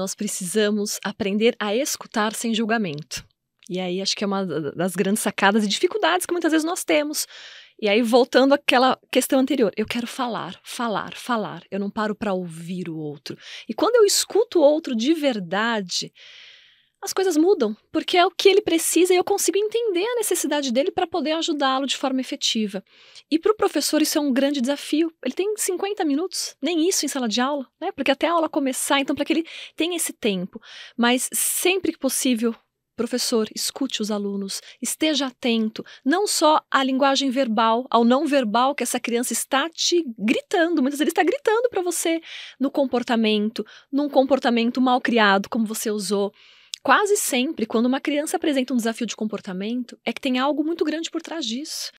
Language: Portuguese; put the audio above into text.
nós precisamos aprender a escutar sem julgamento. E aí acho que é uma das grandes sacadas e dificuldades que muitas vezes nós temos. E aí voltando àquela questão anterior, eu quero falar, falar, falar. Eu não paro para ouvir o outro. E quando eu escuto o outro de verdade, as coisas mudam, porque é o que ele precisa e eu consigo entender a necessidade dele para poder ajudá-lo de forma efetiva. E para o professor isso é um grande desafio. Ele tem 50 minutos, nem isso em sala de aula, né? Porque até a aula começar, então para que ele tenha esse tempo. Mas sempre que possível, professor, escute os alunos, esteja atento, não só à linguagem verbal, ao não verbal que essa criança está te gritando, muitas vezes está gritando para você no comportamento, num comportamento mal criado, como você usou Quase sempre, quando uma criança apresenta um desafio de comportamento, é que tem algo muito grande por trás disso.